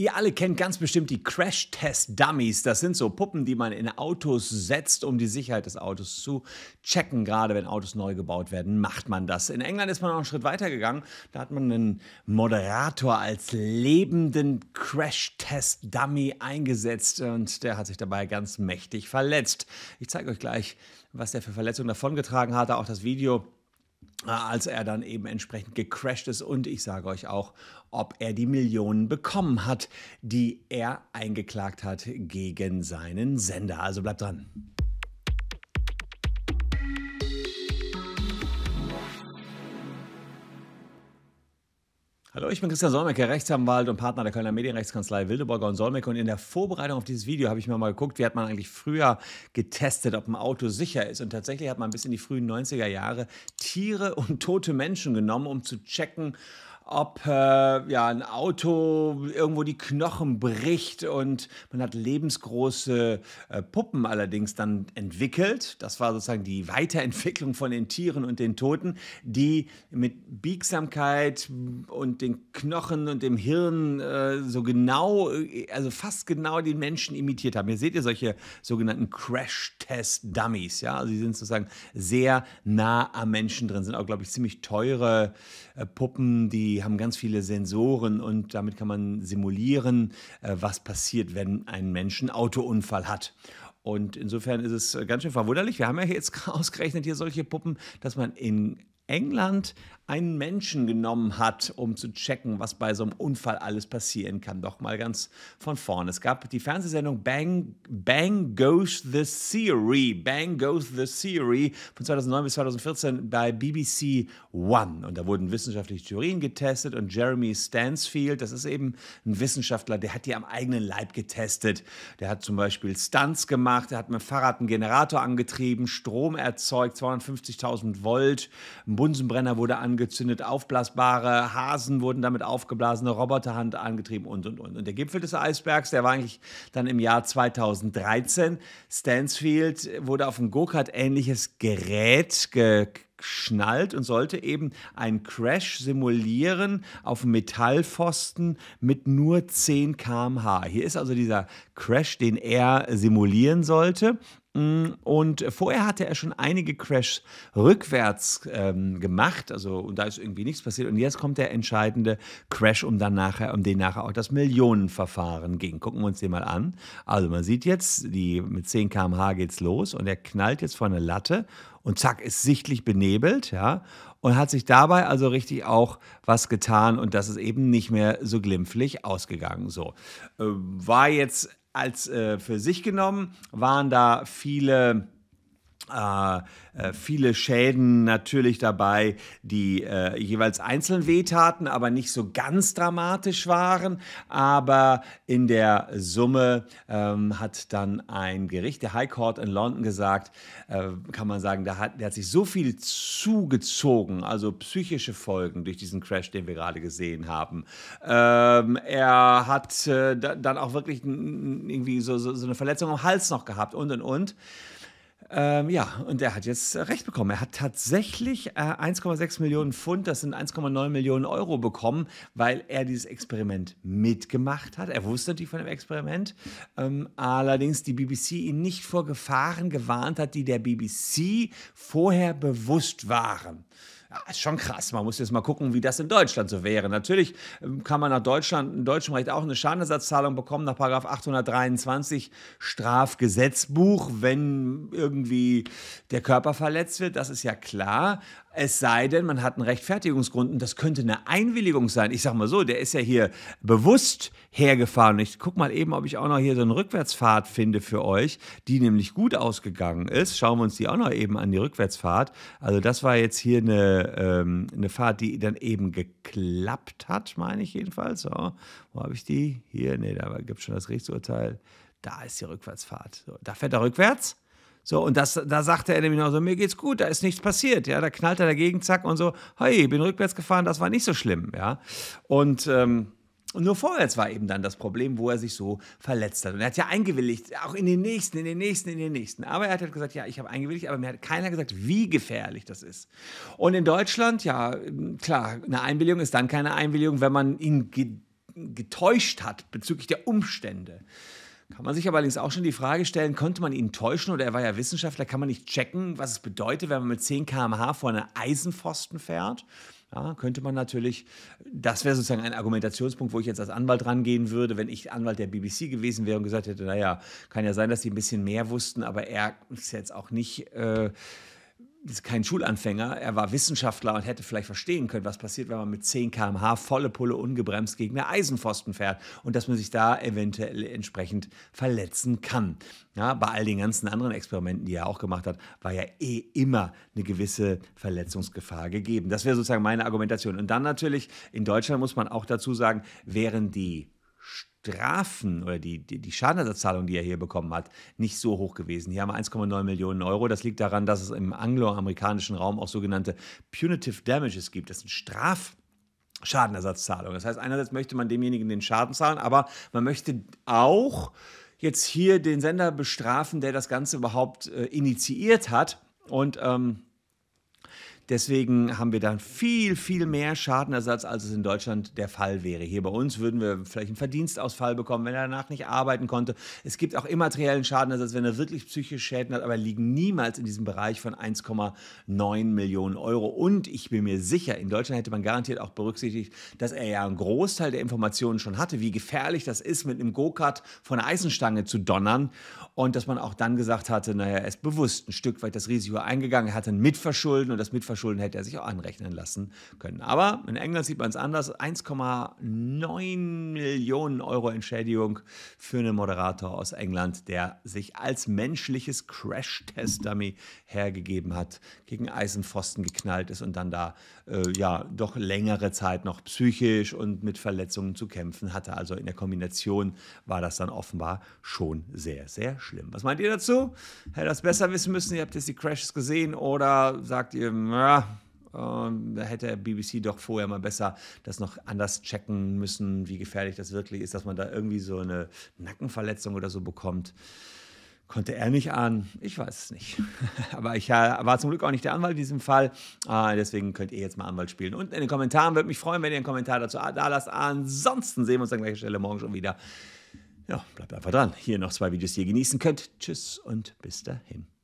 Ihr alle kennt ganz bestimmt die Crash-Test-Dummies. Das sind so Puppen, die man in Autos setzt, um die Sicherheit des Autos zu checken. Gerade wenn Autos neu gebaut werden, macht man das. In England ist man noch einen Schritt weiter gegangen. Da hat man einen Moderator als lebenden Crash-Test-Dummy eingesetzt und der hat sich dabei ganz mächtig verletzt. Ich zeige euch gleich, was der für Verletzungen davongetragen hatte. Auch das Video als er dann eben entsprechend gecrashed ist. Und ich sage euch auch, ob er die Millionen bekommen hat, die er eingeklagt hat gegen seinen Sender. Also bleibt dran. Hallo, ich bin Christian Solmecke, Rechtsanwalt und Partner der Kölner Medienrechtskanzlei Wildeborger und Solmecke. Und in der Vorbereitung auf dieses Video habe ich mir mal geguckt, wie hat man eigentlich früher getestet, ob ein Auto sicher ist. Und tatsächlich hat man bis in die frühen 90er Jahre Tiere und tote Menschen genommen, um zu checken, ob äh, ja, ein Auto irgendwo die Knochen bricht und man hat lebensgroße äh, Puppen allerdings dann entwickelt. Das war sozusagen die Weiterentwicklung von den Tieren und den Toten, die mit Biegsamkeit und den Knochen und dem Hirn äh, so genau, also fast genau den Menschen imitiert haben. Hier seht ihr solche sogenannten Crash-Test-Dummies. Ja? Also die sind sozusagen sehr nah am Menschen drin, sind auch, glaube ich, ziemlich teure äh, Puppen, die die haben ganz viele Sensoren und damit kann man simulieren, äh, was passiert, wenn ein Mensch einen Autounfall hat. Und insofern ist es ganz schön verwunderlich. Wir haben ja jetzt ausgerechnet hier solche Puppen, dass man in England einen Menschen genommen hat, um zu checken, was bei so einem Unfall alles passieren kann. Doch mal ganz von vorne. Es gab die Fernsehsendung Bang, Bang Goes the Theory. Bang Goes the Theory von 2009 bis 2014 bei BBC One. Und da wurden wissenschaftliche Theorien getestet und Jeremy Stansfield, das ist eben ein Wissenschaftler, der hat die am eigenen Leib getestet. Der hat zum Beispiel Stunts gemacht, der hat mit dem Fahrrad einen Generator angetrieben, Strom erzeugt, 250.000 Volt, ein Bunsenbrenner wurde angetrieben, angezündet, aufblasbare Hasen wurden damit aufgeblasene Roboterhand angetrieben und, und, und. Und der Gipfel des Eisbergs, der war eigentlich dann im Jahr 2013. Stansfield wurde auf ein Go-Kart-ähnliches Gerät ge geschnallt und sollte eben einen Crash simulieren auf Metallpfosten mit nur 10 km/h. Hier ist also dieser Crash, den er simulieren sollte. Mm, und vorher hatte er schon einige Crash rückwärts ähm, gemacht, also und da ist irgendwie nichts passiert. Und jetzt kommt der entscheidende Crash, um dann nachher, um den nachher auch das Millionenverfahren ging. Gucken wir uns den mal an. Also man sieht jetzt, die, mit 10 km/h geht es los und er knallt jetzt vor eine Latte und zack, ist sichtlich benebelt, ja, und hat sich dabei also richtig auch was getan und das ist eben nicht mehr so glimpflich ausgegangen. So, äh, war jetzt als äh, für sich genommen waren da viele äh, äh, viele Schäden natürlich dabei, die äh, jeweils einzeln wehtaten, aber nicht so ganz dramatisch waren. Aber in der Summe ähm, hat dann ein Gericht, der High Court in London, gesagt, äh, kann man sagen, der hat, der hat sich so viel zugezogen, also psychische Folgen durch diesen Crash, den wir gerade gesehen haben. Ähm, er hat äh, da, dann auch wirklich irgendwie so, so, so eine Verletzung am Hals noch gehabt und und und. Ähm, ja, und er hat jetzt äh, recht bekommen. Er hat tatsächlich äh, 1,6 Millionen Pfund, das sind 1,9 Millionen Euro bekommen, weil er dieses Experiment mitgemacht hat. Er wusste natürlich von dem Experiment. Ähm, allerdings die BBC ihn nicht vor Gefahren gewarnt hat, die der BBC vorher bewusst waren ja, ist schon krass. Man muss jetzt mal gucken, wie das in Deutschland so wäre. Natürlich ähm, kann man nach Deutschland, in deutschem Recht auch eine Schadenersatzzahlung bekommen nach 823 Strafgesetzbuch, wenn irgendwie der Körper verletzt wird. Das ist ja klar. Es sei denn, man hat einen Rechtfertigungsgrund und das könnte eine Einwilligung sein. Ich sag mal so, der ist ja hier bewusst hergefahren. Ich guck mal eben, ob ich auch noch hier so eine Rückwärtsfahrt finde für euch, die nämlich gut ausgegangen ist. Schauen wir uns die auch noch eben an, die Rückwärtsfahrt. Also das war jetzt hier eine ähm, eine Fahrt, die dann eben geklappt hat, meine ich jedenfalls. So, wo habe ich die? Hier, nee, da gibt es schon das Gerichtsurteil. Da ist die Rückwärtsfahrt. So, da fährt er rückwärts. So, und das, da sagte er nämlich noch so, mir geht's gut, da ist nichts passiert. Ja, da knallt er dagegen, zack, und so, hey, bin rückwärts gefahren, das war nicht so schlimm. Ja, und ähm, und nur vorwärts war eben dann das Problem, wo er sich so verletzt hat. Und er hat ja eingewilligt, auch in den nächsten, in den nächsten, in den nächsten. Aber er hat halt gesagt, ja, ich habe eingewilligt, aber mir hat keiner gesagt, wie gefährlich das ist. Und in Deutschland, ja, klar, eine Einwilligung ist dann keine Einwilligung, wenn man ihn ge getäuscht hat bezüglich der Umstände. Kann man sich aber allerdings auch schon die Frage stellen, konnte man ihn täuschen oder er war ja Wissenschaftler, kann man nicht checken, was es bedeutet, wenn man mit 10 km/h vor einen Eisenpfosten fährt? Ja, könnte man natürlich, das wäre sozusagen ein Argumentationspunkt, wo ich jetzt als Anwalt rangehen würde, wenn ich Anwalt der BBC gewesen wäre und gesagt hätte, naja, kann ja sein, dass die ein bisschen mehr wussten, aber er ist jetzt auch nicht... Äh, ist kein Schulanfänger, er war Wissenschaftler und hätte vielleicht verstehen können, was passiert, wenn man mit 10 km/h volle Pulle ungebremst gegen eine Eisenpfosten fährt und dass man sich da eventuell entsprechend verletzen kann. Ja, bei all den ganzen anderen Experimenten, die er auch gemacht hat, war ja eh immer eine gewisse Verletzungsgefahr gegeben. Das wäre sozusagen meine Argumentation. Und dann natürlich, in Deutschland muss man auch dazu sagen, wären die Strafen oder die, die, die Schadenersatzzahlung, die er hier bekommen hat, nicht so hoch gewesen. Hier haben wir 1,9 Millionen Euro. Das liegt daran, dass es im angloamerikanischen Raum auch sogenannte Punitive Damages gibt. Das sind Straf Schadenersatzzahlung. Das heißt, einerseits möchte man demjenigen den Schaden zahlen, aber man möchte auch jetzt hier den Sender bestrafen, der das Ganze überhaupt äh, initiiert hat. Und ähm, Deswegen haben wir dann viel, viel mehr Schadenersatz, als es in Deutschland der Fall wäre. Hier bei uns würden wir vielleicht einen Verdienstausfall bekommen, wenn er danach nicht arbeiten konnte. Es gibt auch immateriellen Schadenersatz, wenn er wirklich psychische Schäden hat, aber liegen niemals in diesem Bereich von 1,9 Millionen Euro. Und ich bin mir sicher, in Deutschland hätte man garantiert auch berücksichtigt, dass er ja einen Großteil der Informationen schon hatte, wie gefährlich das ist, mit einem Go-Kart von einer Eisenstange zu donnern. Und dass man auch dann gesagt hatte, naja, er ist bewusst ein Stück weit das Risiko eingegangen, er hatte ein Mitverschulden und das Mitverschulden Schulden hätte er sich auch anrechnen lassen können. Aber in England sieht man es anders. 1,9 Millionen Euro Entschädigung für einen Moderator aus England, der sich als menschliches Crash-Test-Dummy hergegeben hat, gegen Eisenpfosten geknallt ist und dann da äh, ja doch längere Zeit noch psychisch und mit Verletzungen zu kämpfen hatte. Also in der Kombination war das dann offenbar schon sehr, sehr schlimm. Was meint ihr dazu? Hätte das besser wissen müssen? Ihr habt jetzt die Crashes gesehen oder sagt ihr, ja, da hätte BBC doch vorher mal besser das noch anders checken müssen, wie gefährlich das wirklich ist, dass man da irgendwie so eine Nackenverletzung oder so bekommt. Konnte er nicht ahnen, ich weiß es nicht. Aber ich äh, war zum Glück auch nicht der Anwalt in diesem Fall. Äh, deswegen könnt ihr jetzt mal Anwalt spielen. Unten in den Kommentaren würde mich freuen, wenn ihr einen Kommentar dazu da lasst. Ansonsten sehen wir uns an gleicher Stelle morgen schon wieder. Ja, bleibt einfach dran. Hier noch zwei Videos, die ihr genießen könnt. Tschüss und bis dahin.